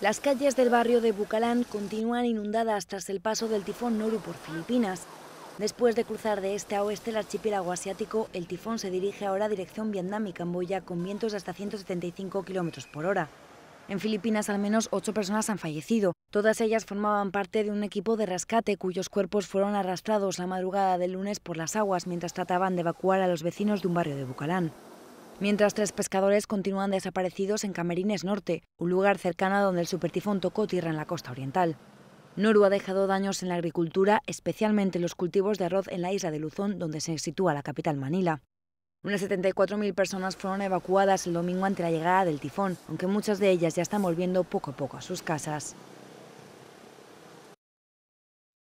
Las calles del barrio de Bucalán continúan inundadas tras el paso del tifón Noru por Filipinas. Después de cruzar de este a oeste el archipiélago asiático, el tifón se dirige ahora a dirección Vietnam y Camboya con vientos de hasta 175 km por hora. En Filipinas al menos ocho personas han fallecido. Todas ellas formaban parte de un equipo de rescate cuyos cuerpos fueron arrastrados la madrugada del lunes por las aguas mientras trataban de evacuar a los vecinos de un barrio de Bucalán. Mientras tres pescadores continúan desaparecidos en Camerines Norte, un lugar cercano a donde el supertifón tocó tierra en la costa oriental. Noru ha dejado daños en la agricultura, especialmente en los cultivos de arroz en la isla de Luzón, donde se sitúa la capital Manila. Unas 74.000 personas fueron evacuadas el domingo ante la llegada del tifón, aunque muchas de ellas ya están volviendo poco a poco a sus casas.